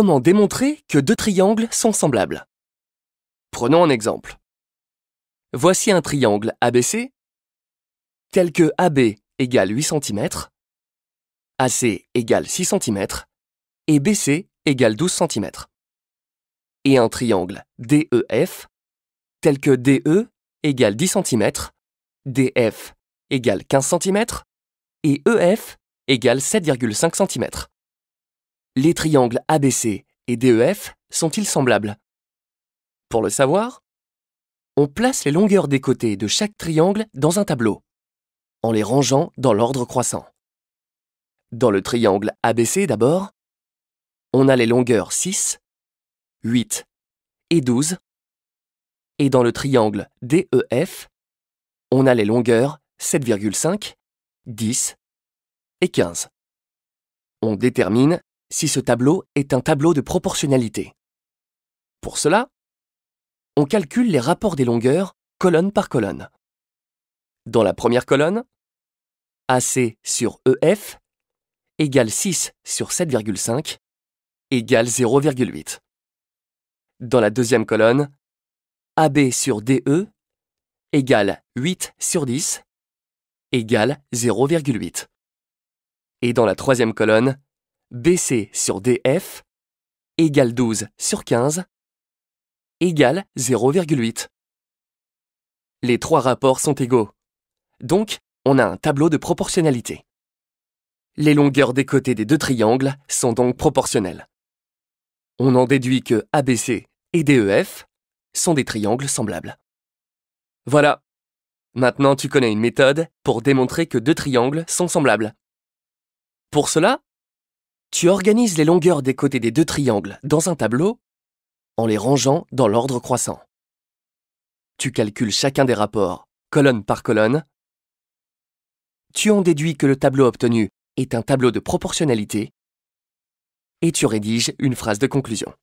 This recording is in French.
Comment démontrer que deux triangles sont semblables Prenons un exemple. Voici un triangle ABC, tel que AB égale 8 cm, AC égale 6 cm et BC égale 12 cm. Et un triangle DEF, tel que DE égale 10 cm, DF égale 15 cm et EF égale 7,5 cm les triangles ABC et DEF sont-ils semblables Pour le savoir, on place les longueurs des côtés de chaque triangle dans un tableau, en les rangeant dans l'ordre croissant. Dans le triangle ABC d'abord, on a les longueurs 6, 8 et 12, et dans le triangle DEF, on a les longueurs 7,5, 10 et 15. On détermine si ce tableau est un tableau de proportionnalité. Pour cela, on calcule les rapports des longueurs colonne par colonne. Dans la première colonne, AC sur EF égale 6 sur 7,5 égale 0,8. Dans la deuxième colonne, AB sur DE égale 8 sur 10 égale 0,8. Et dans la troisième colonne, BC sur DF égale 12 sur 15 égale 0,8. Les trois rapports sont égaux. Donc, on a un tableau de proportionnalité. Les longueurs des côtés des deux triangles sont donc proportionnelles. On en déduit que ABC et DEF sont des triangles semblables. Voilà. Maintenant, tu connais une méthode pour démontrer que deux triangles sont semblables. Pour cela, tu organises les longueurs des côtés des deux triangles dans un tableau en les rangeant dans l'ordre croissant. Tu calcules chacun des rapports, colonne par colonne. Tu en déduis que le tableau obtenu est un tableau de proportionnalité et tu rédiges une phrase de conclusion.